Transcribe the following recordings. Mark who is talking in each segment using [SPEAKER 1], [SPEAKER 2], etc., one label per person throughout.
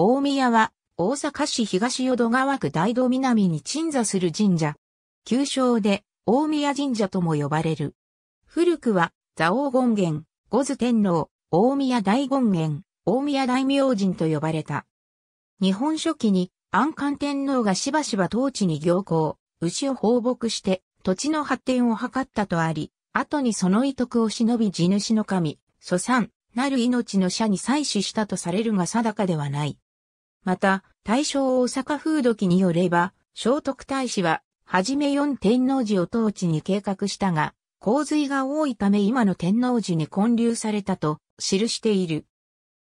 [SPEAKER 1] 大宮は、大阪市東淀川区大道南に鎮座する神社。旧称で、大宮神社とも呼ばれる。古くは、蔵王権現、五頭天皇、大宮大権現、大宮大明神と呼ばれた。日本初期に、安官天皇がしばしば当地に行行、牛を放牧して、土地の発展を図ったとあり、後にその遺徳を忍び地主の神、祖産、なる命の社に祭祀したとされるが定かではない。また、大正大阪風土記によれば、聖徳太子は、はじめ四天王寺を統治に計画したが、洪水が多いため今の天王寺に建立されたと記している。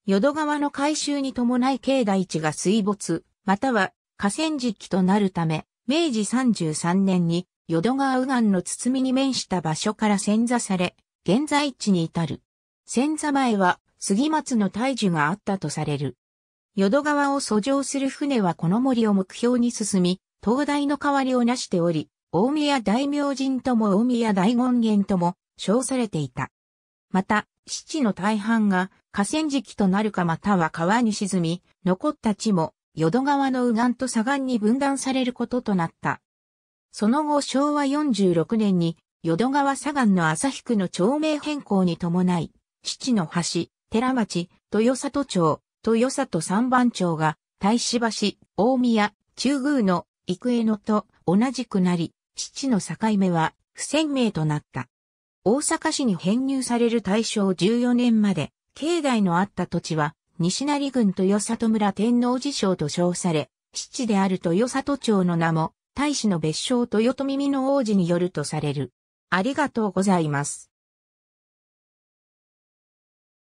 [SPEAKER 1] 淀川の改修に伴い境内地が水没、または河川敷となるため、明治33年に淀川右岸の包みに面した場所から潜座され、現在地に至る。潜座前は杉松の大樹があったとされる。淀川を遡上する船はこの森を目標に進み、灯台の代わりをなしており、大宮大明神とも大宮大権現とも称されていた。また、七の大半が河川敷となるかまたは川に沈み、残った地も淀川の右岸と左岸に分断されることとなった。その後昭和46年に淀川左岸の朝日区の町名変更に伴い、七の橋、寺町、豊里町、豊里三番町が、大石橋、大宮、中宮の、幾重野と同じくなり、七の境目は、不鮮明となった。大阪市に編入される大正14年まで、境内のあった土地は、西成郡豊里村天皇寺省と称され、七である豊里町の名も、大使の別称豊臣耳の王子によるとされる。ありがとうございます。